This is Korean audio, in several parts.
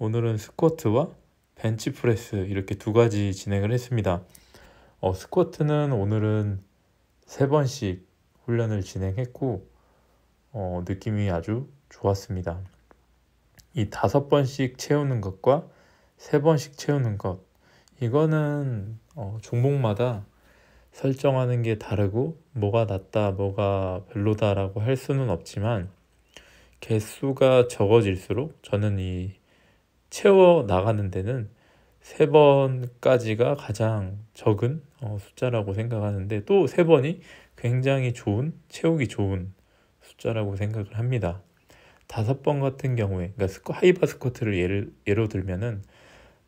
오늘은 스쿼트와 벤치프레스 이렇게 두 가지 진행을 했습니다. 어, 스쿼트는 오늘은 세 번씩 훈련을 진행했고 어, 느낌이 아주 좋았습니다. 이 다섯 번씩 채우는 것과 세 번씩 채우는 것 이거는 어, 종목마다 설정하는 게 다르고 뭐가 낫다 뭐가 별로다라고 할 수는 없지만 개수가 적어질수록 저는 이 채워 나가는 데는 세 번까지가 가장 적은 어, 숫자라고 생각하는데 또 세 번이 굉장히 좋은 채우기 좋은 숫자라고 생각을 합니다. 다번 같은 경우에 그러니까 하이바 스쿼트를 예를 예로 들면은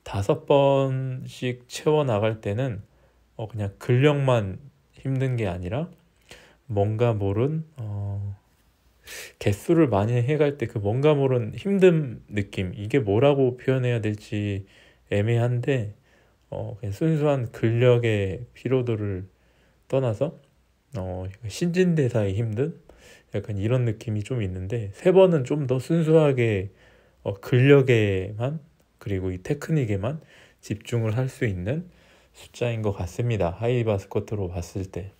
다 번씩 채워 나갈 때는 어, 그냥 근력만 힘든 게 아니라 뭔가 모른 어, 개수를 많이 해갈 때 그 뭔가 모른 힘든 느낌 이게 뭐라고 표현해야 될지 애매한데 어, 그냥 순수한 근력의 피로도를 떠나서 어, 신진대사의 힘든 약간 이런 느낌이 좀 있는데 세 번은 좀 더 순수하게 어, 근력에만 그리고 이 테크닉에만 집중을 할 수 있는 숫자인 것 같습니다. 하이바스쿼트로 봤을 때.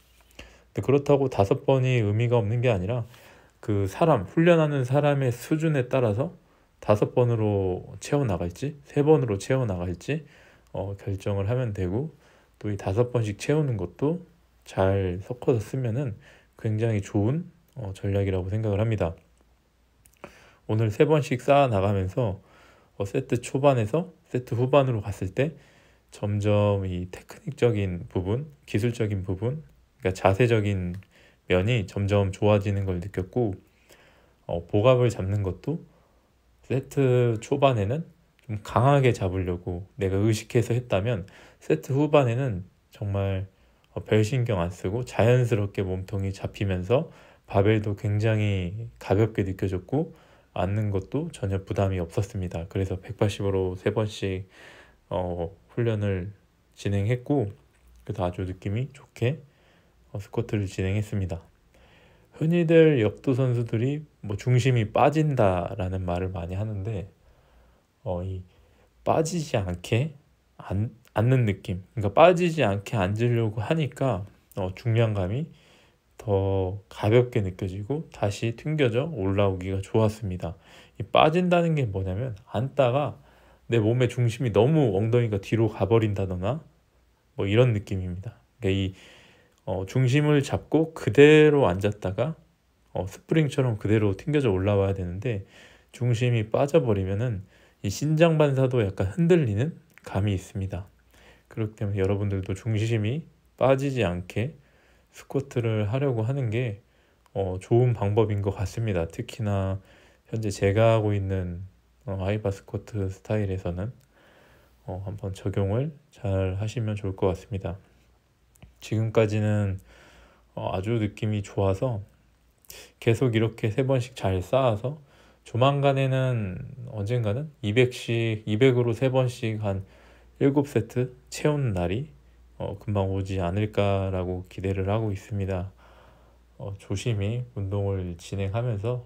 그렇다고 다섯 번이 의미가 없는 게 아니라 그 사람 훈련하는 사람의 수준에 따라서 다섯 번으로 채워 나갈지 세 번으로 채워 나갈지 어, 결정을 하면 되고 또 이 다섯 번씩 채우는 것도 잘 섞어서 쓰면은 굉장히 좋은 어, 전략이라고 생각을 합니다. 오늘 세 번씩 쌓아 나가면서 어, 세트 초반에서 세트 후반으로 갔을 때 점점 이 테크닉적인 부분, 기술적인 부분, 그러니까 자세적인 면이 점점 좋아지는 걸 느꼈고 어, 복압을 잡는 것도 세트 초반에는 좀 강하게 잡으려고 내가 의식해서 했다면 세트 후반에는 정말 어, 별 신경 안 쓰고 자연스럽게 몸통이 잡히면서 바벨도 굉장히 가볍게 느껴졌고 앉는 것도 전혀 부담이 없었습니다. 그래서 180으로 세 번씩 어, 훈련을 진행했고 그래서 아주 느낌이 좋게 어, 스쿼트를 진행했습니다. 흔히들 역도 선수들이 뭐 중심이 빠진다라는 말을 많이 하는데 어 이 빠지지 않게 안, 앉는 느낌 그러니까 빠지지 않게 앉으려고 하니까 어 중량감이 더 가볍게 느껴지고 다시 튕겨져 올라오기가 좋았습니다. 이 빠진다는 게 뭐냐면 앉다가 내 몸의 중심이 너무 엉덩이가 뒤로 가버린다거나 뭐 이런 느낌입니다. 그러니까 이 어, 중심을 잡고 그대로 앉았다가 어, 스프링처럼 그대로 튕겨져 올라와야 되는데 중심이 빠져버리면은 이 신장 반사도 약간 흔들리는 감이 있습니다. 그렇기 때문에 여러분들도 중심이 빠지지 않게 스쿼트를 하려고 하는 게 어, 좋은 방법인 것 같습니다. 특히나 현재 제가 하고 있는 어, 아이바 스쿼트 스타일에서는 어, 한번 적용을 잘 하시면 좋을 것 같습니다. 지금까지는 어, 아주 느낌이 좋아서 계속 이렇게 세 번씩 잘 쌓아서 조만간에는 언젠가는 200씩 200으로 세 번씩 한 7세트 채운 날이 어, 금방 오지 않을까라고 기대를 하고 있습니다. 어, 조심히 운동을 진행하면서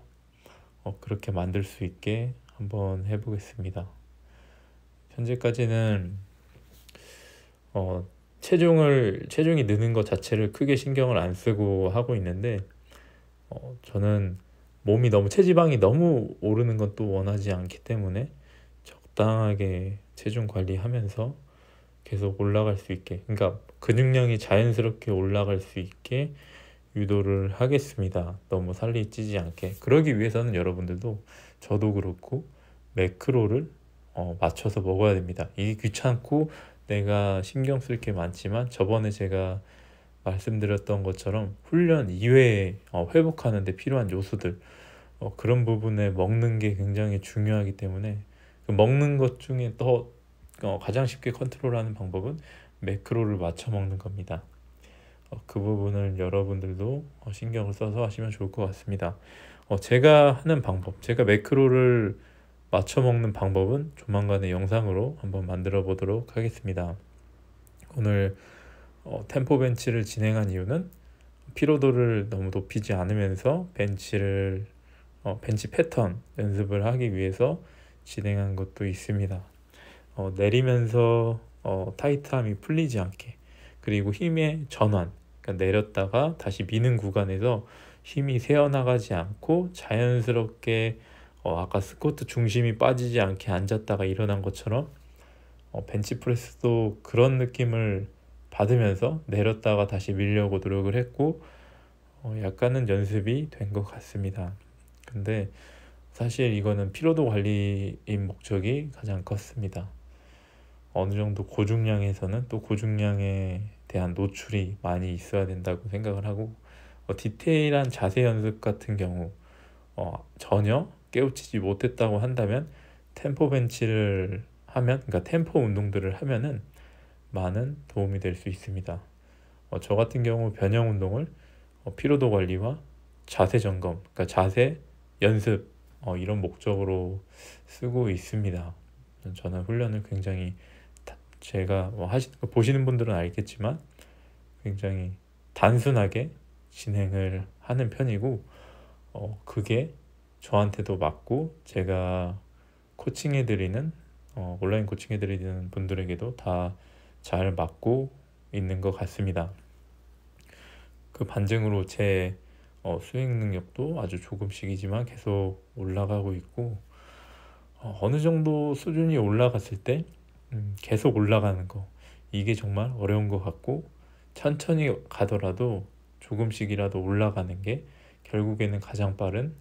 어, 그렇게 만들 수 있게 한번 해보겠습니다. 현재까지는 어, 체중을 체중이 느는 것 자체를 크게 신경을 안 쓰고 하고 있는데 어, 저는 몸이 너무 체지방이 너무 오르는 건 또 원하지 않기 때문에 적당하게 체중 관리하면서 계속 올라갈 수 있게 그러니까 근육량이 자연스럽게 올라갈 수 있게 유도를 하겠습니다. 너무 살이 찌지 않게. 그러기 위해서는 여러분들도 저도 그렇고 매크로를 어, 맞춰서 먹어야 됩니다. 이게 귀찮고 내가 신경 쓸 게 많지만 저번에 제가 말씀드렸던 것처럼 훈련 이외에 어, 회복하는 데 필요한 요소들 어, 그런 부분에 먹는 게 굉장히 중요하기 때문에 그 먹는 것 중에 더 어, 가장 쉽게 컨트롤하는 방법은 매크로를 맞춰 먹는 겁니다. 어, 그 부분을 여러분들도 어, 신경을 써서 하시면 좋을 것 같습니다. 어, 제가 하는 방법, 제가 매크로를 맞춰 먹는 방법은 조만간에 영상으로 한번 만들어 보도록 하겠습니다. 오늘 어, 템포 벤치를 진행한 이유는 피로도를 너무 높이지 않으면서 벤치를 어, 벤치 패턴 연습을 하기 위해서 진행한 것도 있습니다. 어, 내리면서 어, 타이트함이 풀리지 않게 그리고 힘의 전환 그러니까 내렸다가 다시 미는 구간에서 힘이 새어나가지 않고 자연스럽게 어, 아까 스쿼트 중심이 빠지지 않게 앉았다가 일어난 것처럼 어, 벤치프레스도 그런 느낌을 받으면서 내렸다가 다시 밀려고 노력을 했고 어, 약간은 연습이 된 것 같습니다. 근데 사실 이거는 피로도 관리인 목적이 가장 컸습니다. 어느 정도 고중량에서는 또 고중량에 대한 노출이 많이 있어야 된다고 생각을 하고 어, 디테일한 자세 연습 같은 경우 어, 전혀 깨우치지 못했다고 한다면 템포 벤치를 하면 그러니까 템포 운동들을 하면은 많은 도움이 될 수 있습니다. 어, 저 같은 경우 변형 운동을 어, 피로도 관리와 자세 점검, 그러니까 자세 연습 어, 이런 목적으로 쓰고 있습니다. 저는 훈련을 굉장히 제가 뭐 하시 보시는 분들은 알겠지만 굉장히 단순하게 진행을 하는 편이고 어, 그게 저한테도 맞고 제가 코칭해 드리는 어, 온라인 코칭해 드리는 분들에게도 다 잘 맞고 있는 것 같습니다. 그 반증으로 제 어, 수행 능력도 아주 조금씩이지만 계속 올라가고 있고 어, 느 정도 수준이 올라갔을 때 음, 계속 올라가는 거 이게 정말 어려운 것 같고 천천히 가더라도 조금씩이라도 올라가는 게 결국에는 가장 빠른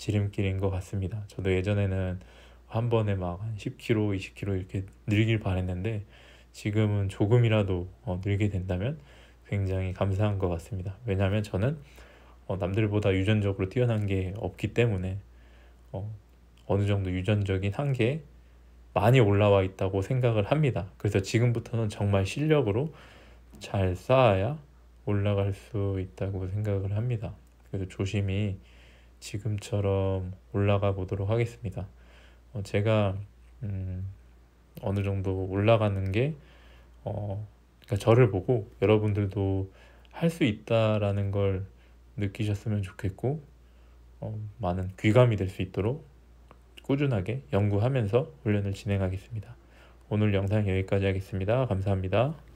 지름길인 것 같습니다. 저도 예전에는 한 번에 막한 10kg, 20kg 이렇게 늘길 바랬는데 지금은 조금이라도 어, 늘게 된다면 굉장히 감사한 것 같습니다. 왜냐하면 저는 어, 남들보다 유전적으로 뛰어난 게 없기 때문에 어, 어느 정도 유전적인 한계 많이 올라와 있다고 생각을 합니다. 그래서 지금부터는 정말 실력으로 잘 쌓아야 올라갈 수 있다고 생각을 합니다. 그래서 조심히 지금처럼 올라가 보도록 하겠습니다. 어, 제가 음, 어느 정도 올라가는 게 어, 그러니까 저를 보고 여러분들도 할 수 있다라는 걸 느끼셨으면 좋겠고 어, 많은 귀감이 될 수 있도록 꾸준하게 연구하면서 훈련을 진행하겠습니다. 오늘 영상 여기까지 하겠습니다. 감사합니다.